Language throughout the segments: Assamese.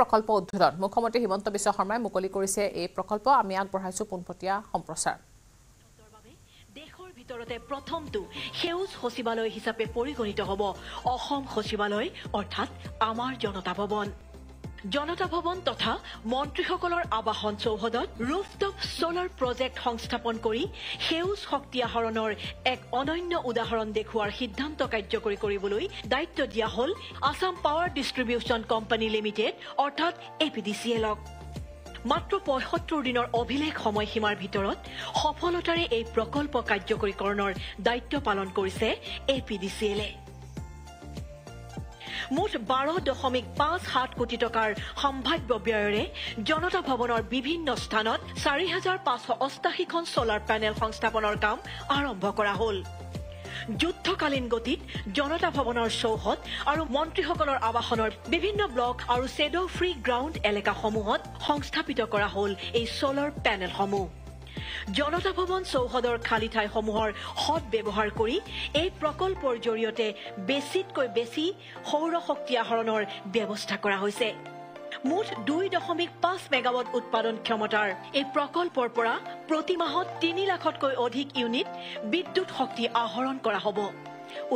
প্ৰকল্প উদ্বোধন মুখ্যমন্ত্ৰী হিমন্ত বিশ্ব শৰ্মায় মুকলি কৰিছে এই প্ৰকল্প আমি আগবাইছো পোনপটিয়া সম্প্ৰচাৰ ভিতৰতে প্ৰথমটো সেউজ সচিবালয় হিচাপে পৰিগণিত হব অসম সচিবালয় অৰ্থাৎ আমাৰ জনতা ভৱন জনতা ভৱন তথা মন্ত্ৰীসকলৰ আবাহন চৌহদত ৰুফটপ ছলাৰ প্ৰজেক্ট সংস্থাপন কৰি সেউজ শক্তি আহৰণৰ এক অনন্য উদাহৰণ দেখুওৱাৰ সিদ্ধান্ত কাৰ্যকৰী কৰিবলৈ দায়িত্ব দিয়া হ'ল Assam power distribution company limited অৰ্থাৎ এ পি ডি চি এলক মাত্ৰ পঁয়সত্তৰ দিনৰ অভিলেখ সময়সীমাৰ ভিতৰত সফলতাৰে এই প্ৰকল্প কাৰ্যকৰীকৰণৰ দায়িত্ব পালন কৰিছে এ পি ডি চি এলে মুঠ বাৰ দশমিক পাঁচ সাত কোটি টকাৰ সম্ভাব্য ব্যয়েৰে জনতা ভৱনৰ বিভিন্ন স্থানত চাৰি হাজাৰ পাঁচশ অষ্টাশীখন চলাৰ পেনেল সংস্থাপনৰ কাম আৰম্ভ কৰা হ'ল যুদ্ধকালীন গতিত জনতা ভৱনৰ চৌহদ আৰু মন্ত্ৰীসকলৰ আৱাসনৰ বিভিন্ন ব্লক আৰু চেড ফ্ৰী গ্ৰাউণ্ড এলেকাসমূহত সংস্থাপিত কৰা হ'ল এই চলাৰ পেনেলসমূহ জনতা ভৱন চৌহদৰ খালী ঠাইসমূহৰ সৎ ব্যৱহাৰ কৰি এই প্ৰকল্পৰ জৰিয়তে বেছিতকৈ বেছি সৌৰ শক্তি আহৰণৰ ব্যৱস্থা কৰা হৈছে মুঠ দুই দশমিক পাঁচ মেগাৱট উৎপাদন ক্ষমতাৰ এই প্ৰকল্পৰ পৰা প্ৰতি মাহত তিনি লাখতকৈ অধিক ইউনিট বিদ্যুৎ শক্তি আহৰণ কৰা হ'ব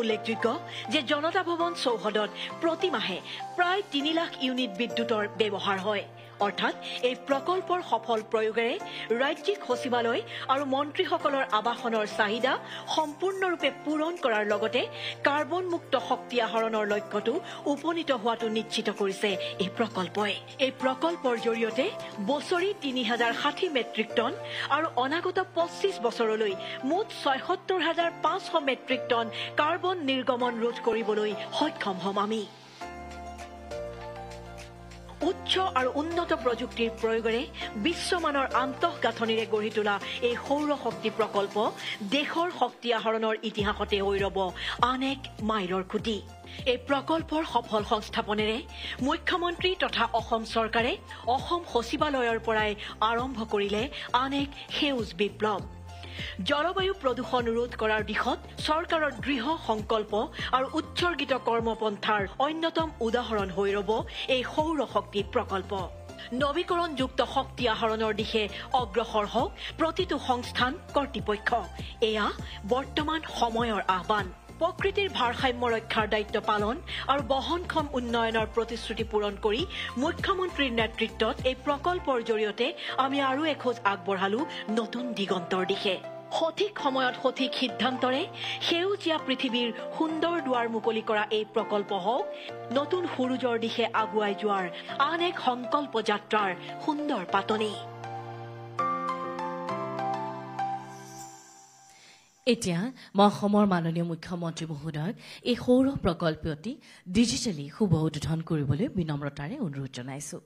উল্লেখযোগ্য যে জনতা ভৱন চৌহদত প্ৰতি মাহে প্ৰায় তিনি লাখ ইউনিট বিদ্যুতৰ ব্যৱহাৰ হয় অৰ্থাৎ এই প্ৰকল্পৰ সফল প্ৰয়োগেৰে ৰাজ্যিক সচিবালয় আৰু মন্ত্ৰীসকলৰ আৱাসনৰ চাহিদা সম্পূৰ্ণৰূপে পূৰণ কৰাৰ লগতে কাৰ্বনমুক্ত শক্তি আহৰণৰ লক্ষ্যটো উপনীত হোৱাটো নিশ্চিত কৰিছে এই প্ৰকল্পই এই প্ৰকল্পৰ জৰিয়তে বছৰি তিনি হাজাৰ ষাঠি মেট্ৰিক টন আৰু অনাগত পঁচিছ বছৰলৈ মুঠ ছয়সত্তৰ হাজাৰ পাঁচশ মেট্ৰিক টন কাৰ্বন নিৰ্গমন ৰোধ কৰিবলৈ সক্ষম হ'ম আমি উচ্চ আৰু উন্নত প্ৰযুক্তিৰ প্ৰয়োগেৰে বিশ্বমানৰ আন্তঃগাঁথনিৰে গঢ়ি তোলা এই সৌৰ শক্তি প্ৰকল্প দেশৰ শক্তি আহৰণৰ ইতিহাসতে হৈ ৰব আন এক মাইলৰ খুঁটি এই প্ৰকল্পৰ সফল সংস্থাপনেৰে মুখ্যমন্ত্ৰী তথা অসম চৰকাৰে অসম সচিবালয়ৰ পৰাই আৰম্ভ কৰিলে আন এক সেউজ বিপ্লৱ জলবায়ু প্ৰদূষণ ৰোধ কৰাৰ দিশত চৰকাৰৰ দৃঢ় সংকল্প আৰু উৎসৰ্গিত কৰ্মপন্থাৰ অন্যতম উদাহৰণ হৈ ৰব এই সৌৰ শক্তি প্ৰকল্প নবীকৰণযুক্ত শক্তি আহৰণৰ দিশে অগ্ৰসৰ হওক প্ৰতিটো সংস্থান কৰ্তৃপক্ষ এয়া বৰ্তমান সময়ৰ আহ্বান প্ৰকৃতিৰ ভাৰসাম্য ৰক্ষাৰ দায়িত্ব পালন আৰু বহনক্ষম উন্নয়নৰ প্ৰতিশ্ৰুতি পূৰণ কৰি মুখ্যমন্ত্ৰীৰ নেতৃত্বত এই প্ৰকল্পৰ জৰিয়তে আমি আৰু এখোজ আগবঢ়ালো নতুন দিগন্তৰ দিশে সঠিক সময়ত সঠিক সিদ্ধান্তৰে সেউজীয়া পৃথিৱীৰ সুন্দৰ দুৱাৰ মুকলি কৰা এই প্ৰকল্প হওক নতুন সুৰুজৰ দিশে আগুৱাই যোৱাৰ আন এক সংকল্প যাত্ৰাৰ সুন্দৰ পাতনি এতিয়া মই অসমৰ মাননীয় মুখ্যমন্ত্ৰী মহোদয়ক এই সৌৰ প্ৰকল্পটি ডিজিটেলি শুভ উদ্বোধন কৰিবলৈ বিনম্ৰতাৰে অনুৰোধ জনাইছো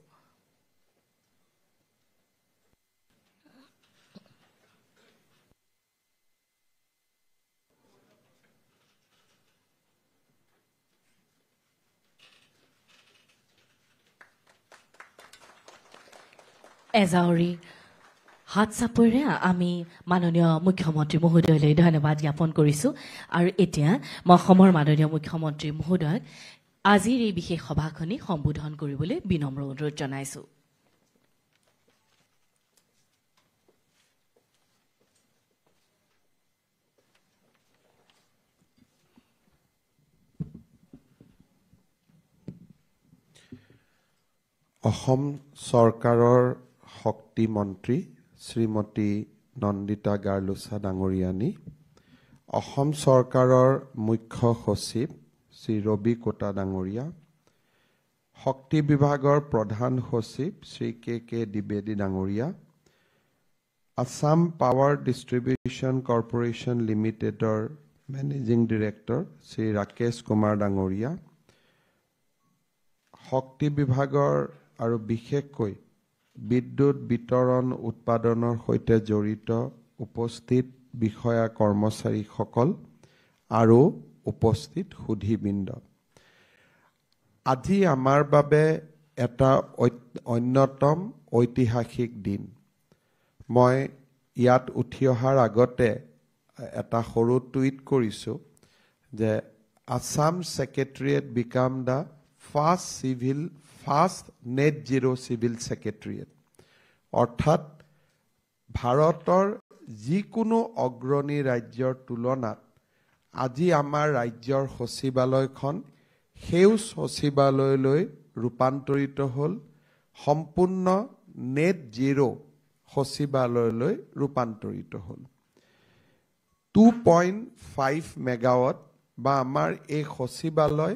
এজাউৰী হাত চাপৰে আমি মাননীয় মুখ্যমন্ত্ৰী মহোদয়লৈ ধন্যবাদ জ্ঞাপন কৰিছোঁ আৰু এতিয়া মই অসমৰ মাননীয় মুখ্যমন্ত্ৰী মহোদয়ক আজিৰ এই বিশেষ সভাখনি সম্বোধন কৰিবলৈ বিনম্ৰ অনুৰোধ জনাইছোঁ অসম চৰকাৰৰ শক্তি মন্ত্ৰী শ্ৰীমতী নন্দিতা গাৰ্লোচা ডাঙৰীয়ানী অসম চৰকাৰৰ মুখ্য সচিব শ্ৰী ৰবি কোটা ডাঙৰীয়া শক্তি বিভাগৰ প্ৰধান সচিব শ্ৰী কে কে দ্বিবেদী ডাঙৰীয়া আছাম পাৱাৰ ডিষ্ট্ৰিবিউশ্যন কৰ্পৰেশ্যন লিমিটেডৰ মেনেজিং ডিৰেক্টৰ শ্ৰী ৰাকেশ কুমাৰ ডাঙৰীয়া শক্তি বিভাগৰ আৰু বিশেষকৈ বিদ্যুৎ বিতৰণ উৎপাদনৰ সৈতে জড়িত উপস্থিত বিষয়া কৰ্মচাৰীসকল আৰু উপস্থিত সুধীবৃন্দ আজি আমাৰ বাবে এটা অন্যতম ঐতিহাসিক দিন মই ইয়াত উঠি অহাৰ আগতে এটা সৰু টুইট কৰিছোঁ যে Assam secretariat become the first civil first net zero' civil secretariat অৰ্থাৎ ভাৰতৰ যিকোনো অগ্ৰণী ৰাজ্যৰ তুলনাত আজি আমাৰ ৰাজ্যৰ সচিবালয়খন সেউজ সচিবালয়লৈ ৰূপান্তৰিত হ'ল সম্পূৰ্ণ নেট জিৰ' সচিবালয়লৈ ৰূপান্তৰিত হ'ল টু পইণ্ট ফাইভ মেগাৱট বা আমাৰ এই সচিবালয়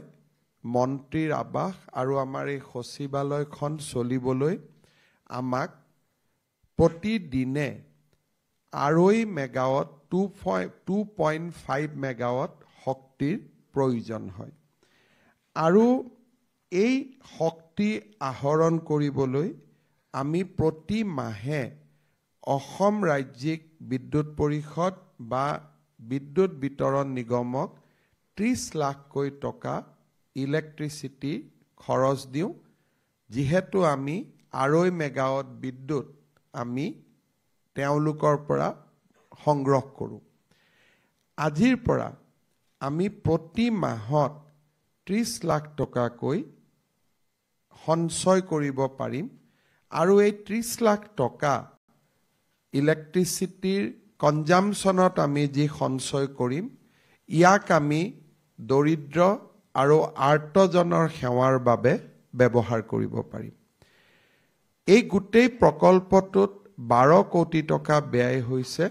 মন্ত্ৰীৰ আৱাস আৰু আমাৰ এই সচিবালয়খন চলিবলৈ আমাক প্ৰতিদিনে আঢ়ৈ megawatt two point two point five megawatt শক্তিৰ প্ৰয়োজন হয় আৰু এই শক্তি আহৰণ কৰিবলৈ আমি প্ৰতি মাহে অসম ৰাজ্যিক বিদ্যুৎ পৰিষদ বা বিদ্যুৎ বিতৰণ নিগমক ত্ৰিছ লাখকৈ টকা ইলেক্ট্ৰিচিটি খৰচ দিওঁ যিহেতু আমি আঢ়ৈ মেগাৱট বিদ্যুৎ আমি তেওঁলোকৰ পৰা সংগ্ৰহ কৰোঁ আজিৰ পৰা আমি প্ৰতি মাহত ত্ৰিছ লাখ টকাকৈ সঞ্চয় কৰিব পাৰিম আৰু এই ত্ৰিছ লাখ টকা ইলেক্ট্ৰিচিটিৰ কনজামশ্যনত আমি যি সঞ্চয় কৰিম ইয়াক আমি দৰিদ্ৰ আৰু আৰ্টজনৰ সেৱাৰ বাবে ব্যৱহাৰ কৰিব পাৰিম এই গোটেই প্ৰকল্পটোত বাৰ কোটি টকা ব্যয় হৈছে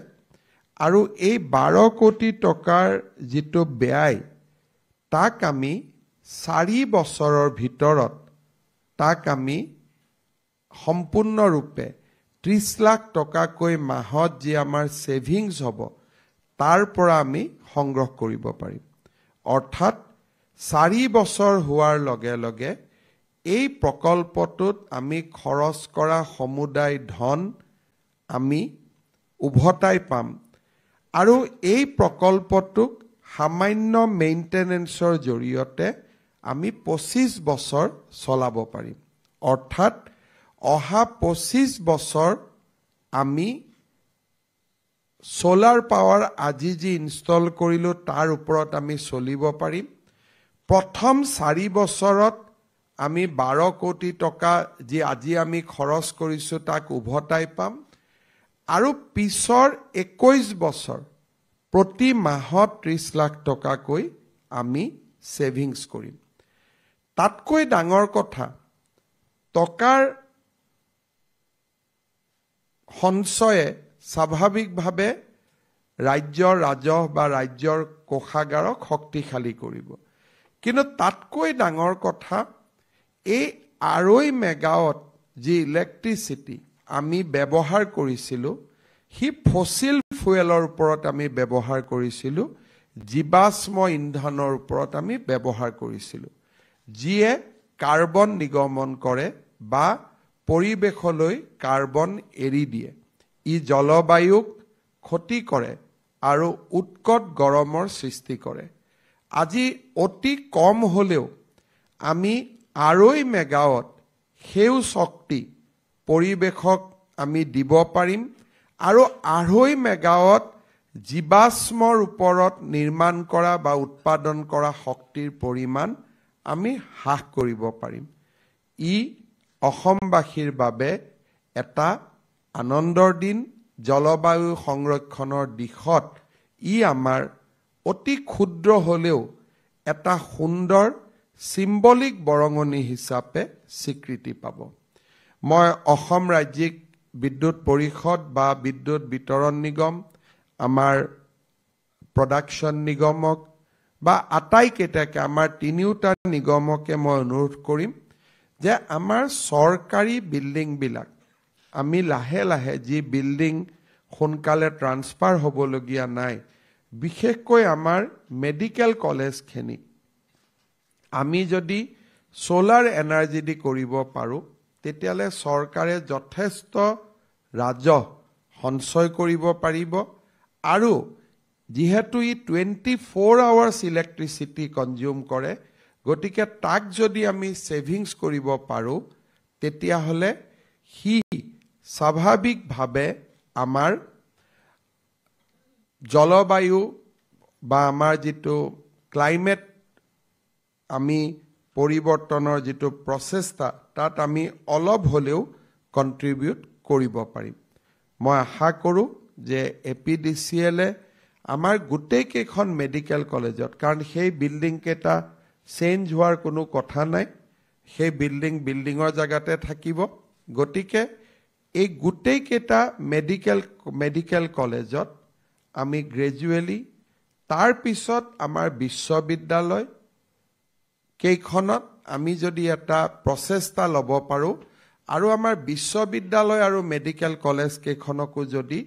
আৰু এই বাৰ কোটি টকাৰ যিটো ব্যয় তাক আমি চাৰি বছৰৰ ভিতৰত তাক আমি সম্পূৰ্ণৰূপে ত্ৰিছ লাখ টকাকৈ মাহত যি আমাৰ ছেভিংছ হ'ব তাৰ পৰা আমি সংগ্ৰহ কৰিব পাৰিম অৰ্থাৎ চাৰি বছৰ হোৱাৰ লগে লগে এই প্ৰকল্পটোত আমি খৰচ কৰা সমুদায় ধন আমি উভতাই পাম আৰু এই প্ৰকল্পটোক সামান্য মেইণ্টেনেঞ্চৰ জৰিয়তে আমি পঁচিছ বছৰ চলাব পাৰিম অৰ্থাৎ অহা পঁচিছ বছৰ আমি চ'লাৰ পাৱাৰ আজি যি ইনষ্টল কৰিলোঁ তাৰ ওপৰত আমি চলিব পাৰিম প্ৰথম চাৰি বছৰত আমি বাৰ কোটি টকা যি আজি আমি খৰচ কৰিছোঁ তাক উভতাই পাম আৰু পিছৰ একৈছ বছৰ প্ৰতি মাহত ত্ৰিছ লাখ টকাকৈ আমি ছেভিংছ কৰিম তাতকৈ ডাঙৰ কথা টকাৰ সঞ্চয়ে স্বাভাৱিকভাৱে ৰাজ্যৰ ৰাজহ বা ৰাজ্যৰ কোষাগাৰক শক্তিশালী কৰিব কিন্তু তাতকৈ ডাঙৰ কথা এই আঢ়ৈ মেগাৱত যি ইলেক্ট্ৰিচিটি আমি ব্যৱহাৰ কৰিছিলোঁ সি ফচিল ফুৱেলৰ ওপৰত আমি ব্যৱহাৰ কৰিছিলোঁ জীৱাশ্ম ইন্ধনৰ ওপৰত আমি ব্যৱহাৰ কৰিছিলোঁ যিয়ে কাৰ্বন নিগমন কৰে বা পৰিৱেশলৈ কাৰ্বন এৰি দিয়ে ই জলবায়ুক ক্ষতি কৰে আৰু উৎকট গৰমৰ সৃষ্টি কৰে আজি অতি কম হ'লেও আমি আঢ়ৈ মেগাৱত সেউ শক্তি পৰিৱেশক আমি দিব পাৰিম আৰু আঢ়ৈ মেগাৱত জীৱাশ্মৰ ওপৰত নিৰ্মাণ কৰা বা উৎপাদন কৰা শক্তিৰ পৰিমাণ আমি হ্ৰাস কৰিব পাৰিম ই অসমবাসীৰ বাবে এটা আনন্দৰ দিন জলবায়ু সংৰক্ষণৰ দিশত ই আমাৰ অতি ক্ষুদ্ৰ হ'লেও এটা সুন্দৰ চিম্বলিক বৰঙণি হিচাপে স্বীকৃতি পাব মই অসম ৰাজ্যিক বিদ্যুৎ পৰিষদ বা বিদ্যুৎ বিতৰণ নিগম আমাৰ প্ৰডাকশ্যন নিগমক বা আটাইকেইটাকে আমাৰ তিনিওটা নিগমকে মই অনুৰোধ কৰিম যে আমাৰ চৰকাৰী বিল্ডিংবিলাক আমি লাহে লাহে যি বিল্ডিং সোনকালে ট্ৰান্সফাৰ হ'বলগীয়া নাই বিশেষকৈ আমাৰ মেডিকেল কলেজখিনি আমি যদি চ'লাৰ এনাৰ্জি দি কৰিব পাৰোঁ তেতিয়াহ'লে চৰকাৰে যথেষ্ট ৰাজহ সঞ্চয় কৰিব পাৰিব আৰু যিহেতু ই twenty four hours electricity consume কৰে গতিকে তাক যদি আমি ছেভিংছ কৰিব পাৰোঁ তেতিয়াহ'লে সি স্বাভাৱিকভাৱে আমাৰ জলবায়ু বা আমাৰ যিটো ক্লাইমেট আমি পৰিৱৰ্তনৰ যিটো প্ৰচেষ্টা তাত আমি অলপ হ'লেও কণ্ট্ৰিবিউট কৰিব পাৰিম মই আশা কৰোঁ যে এ পি ডি চি এলে আমাৰ গোটেইকেইখন মেডিকেল কলেজত কাৰণ সেই বিল্ডিংকেইটা চেঞ্জ হোৱাৰ কোনো কথা নাই সেই বিল্ডিং বিল্ডিঙৰ জেগাতে থাকিব গতিকে এই গোটেইকেইটা মেডিকেল মেডিকেল কলেজত আমি গ্ৰেজুৱেলি তাৰপিছত আমাৰ বিশ্ববিদ্যালয় কেইখনত আমি যদি এটা প্ৰচেষ্টা ল'ব পাৰোঁ আৰু আমাৰ বিশ্ববিদ্যালয় আৰু মেডিকেল কলেজ কেইখনকো যদি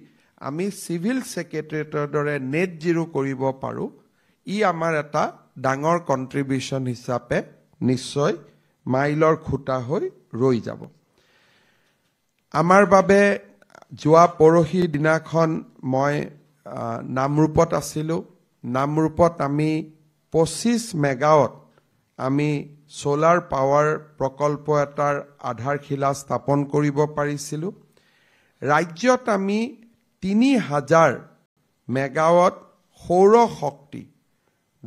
আমি চিভিল ছেক্ৰেটেৰিয়েটৰ দৰে নেট জিৰো কৰিব পাৰোঁ ই আমাৰ এটা ডাঙৰ কণ্ট্ৰিবিউশ্যন হিচাপে নিশ্চয় মাইলৰ খুটা হৈ ৰৈ যাব আমাৰ বাবে যোৱা পৰহি দিনাখন মই নামৰূপত আছিলোঁ নামৰূপত আমি পঁচিছ মেগাৱত আমি চ'লাৰ পাৱাৰ প্ৰকল্প এটাৰ আধাৰশিলা স্থাপন কৰিব পাৰিছিলোঁ ৰাজ্যত আমি তিনি হাজাৰ মেগাৱত সৌৰ শক্তি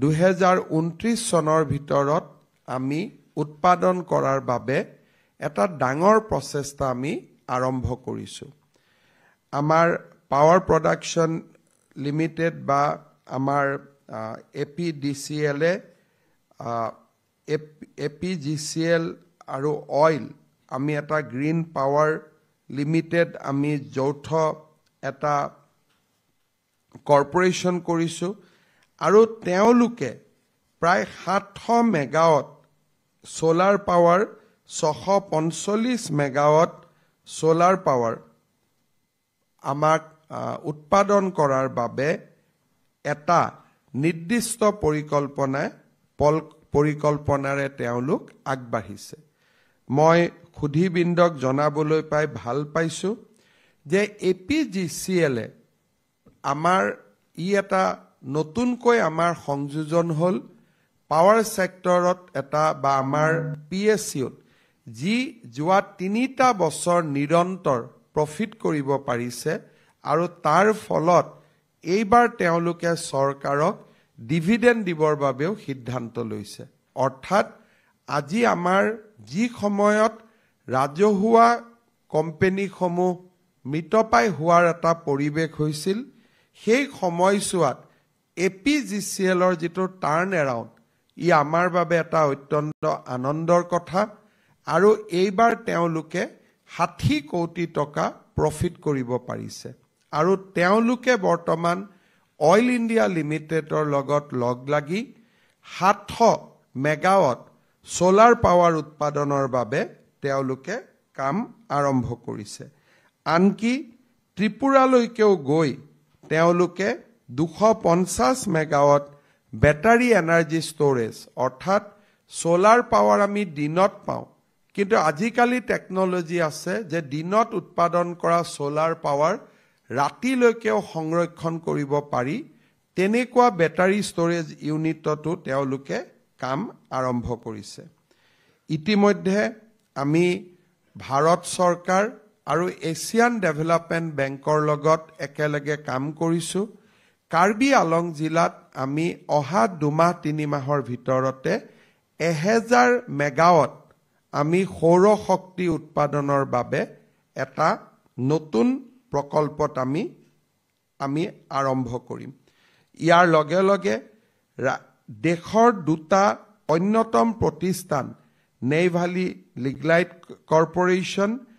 দুহেজাৰ ঊনত্ৰিছ চনৰ ভিতৰত আমি উৎপাদন কৰাৰ বাবে এটা ডাঙৰ প্ৰচেষ্টা আমি আৰম্ভ কৰিছোঁ আমাৰ পাৱাৰ প্ৰডাকশ্যন লিমিটেড বা আমাৰ এ পি ডি চি এলে A P G C L আৰু অইল আমি এটা গ্ৰীণ পাৱাৰ লিমিটেড আমি যৌথ এটা কৰ্পৰেশ্যন কৰিছোঁ আৰু তেওঁলোকে প্ৰায় সাতশ মেগাৱত চ'লাৰ পাৱাৰ ছশ পঞ্চল্লিছ মেগাৱত চ'লাৰ পাৱাৰ আমাক উৎপাদন কৰাৰ বাবে এটা নিৰ্দিষ্ট পৰিকল্পনা পল পৰিকল্পনাৰে তেওঁলোক আগবাঢ়িছে মই সুধীবৃন্দক জনাবলৈ পাই ভাল পাইছোঁ যে এ পি জি চি এলে আমাৰ ই এটা নতুনকৈ আমাৰ সংযোজন হ'ল পাৱাৰ ছেক্টৰত এটা বা আমাৰ পি এছ চিত যি যোৱা তিনিটা বছৰ নিৰন্তৰ প্ৰফিট কৰিব পাৰিছে আৰু তাৰ ফলত এইবাৰ তেওঁলোকে চৰকাৰক ডিভিডেণ্ড দিবৰ বাবেও সিদ্ধান্ত লৈছে অৰ্থাৎ আজি আমাৰ যি সময়ত ৰাজহুৱা কোম্পেনীসমূহ মৃতপাই হোৱাৰ এটা পৰিৱেশ হৈছিল সেই সময়ছোৱাত এ পি জি চি এলৰ যিটো টাৰ্ণ এৰাউণ্ড ই আমাৰ বাবে এটা অত্যন্ত আনন্দৰ কথা আৰু এইবাৰ তেওঁলোকে ষাঠি কোটি টকা প্ৰফিট কৰিব পাৰিছে আৰু তেওঁলোকে বৰ্তমান অইল ইণ্ডিয়া লিমিটেডৰ লগত লগ লাগি সাতশ মেগাৱত ছলাৰ পাৱাৰ উৎপাদনৰ বাবে তেওঁলোকে কাম আৰম্ভ কৰিছে আনকি ত্ৰিপুৰালৈকেও গৈ তেওঁলোকে দুশ পঞ্চাছ মেগাৱত বেটাৰী এনাৰ্জি ষ্ট'ৰেজ অৰ্থাৎ চলাৰ পাৱাৰ আমি দিনত পাওঁ কিন্তু আজিকালি টেকন'লজি আছে যে দিনত উৎপাদন কৰা চ'লাৰ পাৱাৰ ৰাতিলৈকেও সংৰক্ষণ কৰিব পাৰি তেনেকুৱা বেটাৰী ষ্টৰেজ ইউনিটতো তেওঁলোকে কাম আৰম্ভ কৰিছে ইতিমধ্যে আমি ভাৰত চৰকাৰ আৰু এছিয়ান ডেভেলপমেণ্ট বেংকৰ লগত একেলগে কাম কৰিছোঁ কাৰ্বি আলং জিলাত আমি অহা দুমাহ তিনিমাহৰ ভিতৰতে এহেজাৰ মেগাৱত আমি সৌৰশক্তি উৎপাদনৰ বাবে এটা নতুন প্ৰকল্পত আমি আমি আৰম্ভ কৰিম ইয়াৰ লগে লগে দেশৰ দুটা অন্যতম প্ৰতিষ্ঠান নেইভালি লিগলাইট কৰ্পৰেশ্যন